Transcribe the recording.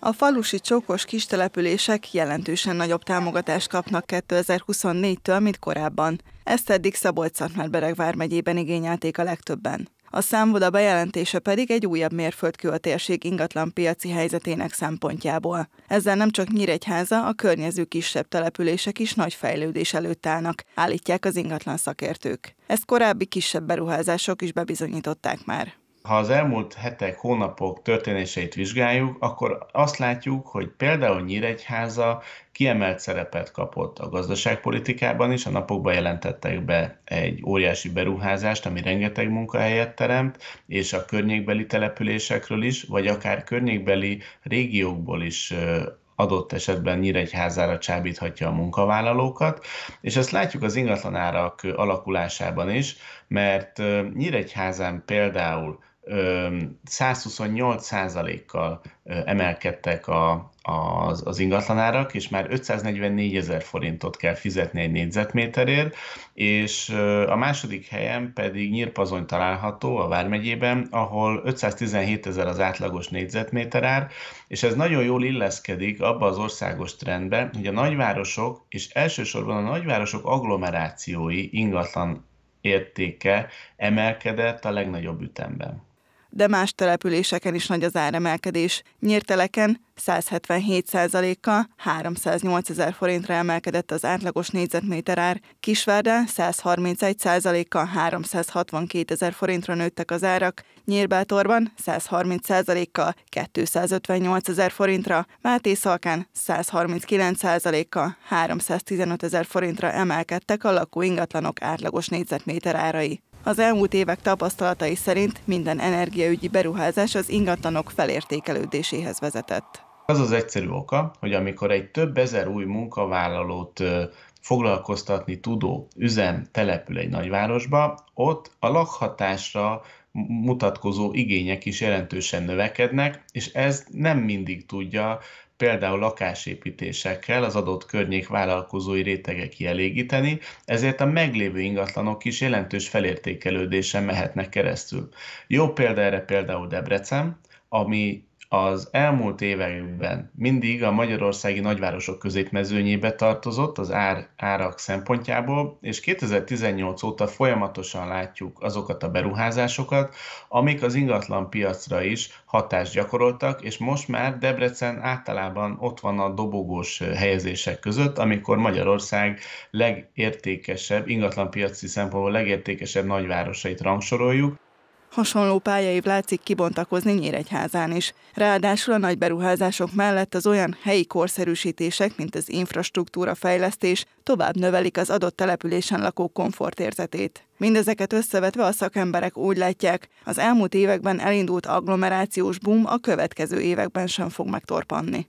A falusi csokos kistelepülések jelentősen nagyobb támogatást kapnak 2024-től, mint korábban. Ezt eddig Szabolcs-Szatmárbereg vármegyében igényelték a legtöbben. A számvoda bejelentése pedig egy újabb mérföldkő a térség ingatlan piaci helyzetének szempontjából. Ezzel nem csak Nyíregyháza, a környező kisebb települések is nagy fejlődés előtt állnak, állítják az ingatlan szakértők. Ezt korábbi kisebb beruházások is bebizonyították már ha az elmúlt hetek, hónapok történéseit vizsgáljuk, akkor azt látjuk, hogy például Nyíregyháza kiemelt szerepet kapott a gazdaságpolitikában is, a napokban jelentettek be egy óriási beruházást, ami rengeteg munkahelyet teremt, és a környékbeli településekről is, vagy akár környékbeli régiókból is adott esetben nyíregyházára csábíthatja a munkavállalókat, és ezt látjuk az ingatlanárak alakulásában is, mert nyíregyházán például 128%-kal emelkedtek a, az, az ingatlanárak, és már 544 ezer forintot kell fizetni egy négyzetméterért, és a második helyen pedig Nyírpazony található a Vármegyében, ahol 517 ezer az átlagos négyzetméter ár, és ez nagyon jól illeszkedik abba az országos trendbe, hogy a nagyvárosok, és elsősorban a nagyvárosok agglomerációi ingatlan értéke emelkedett a legnagyobb ütemben de más településeken is nagy az áremelkedés. Nyírteleken 177%-kal 308 ezer forintra emelkedett az átlagos négyzetméter ár, Kisvárdán 131%-kal 362 ezer forintra nőttek az árak, Nyírbátorban 130%-kal 258 ezer forintra, Szalkán 139%-kal 315 ezer forintra emelkedtek a lakó ingatlanok átlagos négyzetméter árai. Az elmúlt évek tapasztalatai szerint minden energiaügyi beruházás az ingatlanok felértékelődéséhez vezetett. Az az egyszerű oka, hogy amikor egy több ezer új munkavállalót foglalkoztatni tudó üzem települ egy nagyvárosba, ott a lakhatásra mutatkozó igények is jelentősen növekednek, és ez nem mindig tudja például lakásépítésekkel az adott környék vállalkozói rétege kielégíteni, ezért a meglévő ingatlanok is jelentős felértékelődésen mehetnek keresztül. Jó példa erre például Debrecen, ami az elmúlt években mindig a magyarországi nagyvárosok középmezőnyébe tartozott az ár, árak szempontjából, és 2018 óta folyamatosan látjuk azokat a beruházásokat, amik az ingatlan piacra is hatást gyakoroltak, és most már Debrecen általában ott van a dobogós helyezések között, amikor Magyarország legértékesebb, ingatlanpiaci szempontból legértékesebb nagyvárosait rangsoroljuk, Hasonló pályaév látszik kibontakozni Nyíregyházán is. Ráadásul a nagy beruházások mellett az olyan helyi korszerűsítések, mint az infrastruktúra fejlesztés tovább növelik az adott településen lakó komfortérzetét. Mindezeket összevetve a szakemberek úgy látják, az elmúlt években elindult agglomerációs boom a következő években sem fog megtorpanni.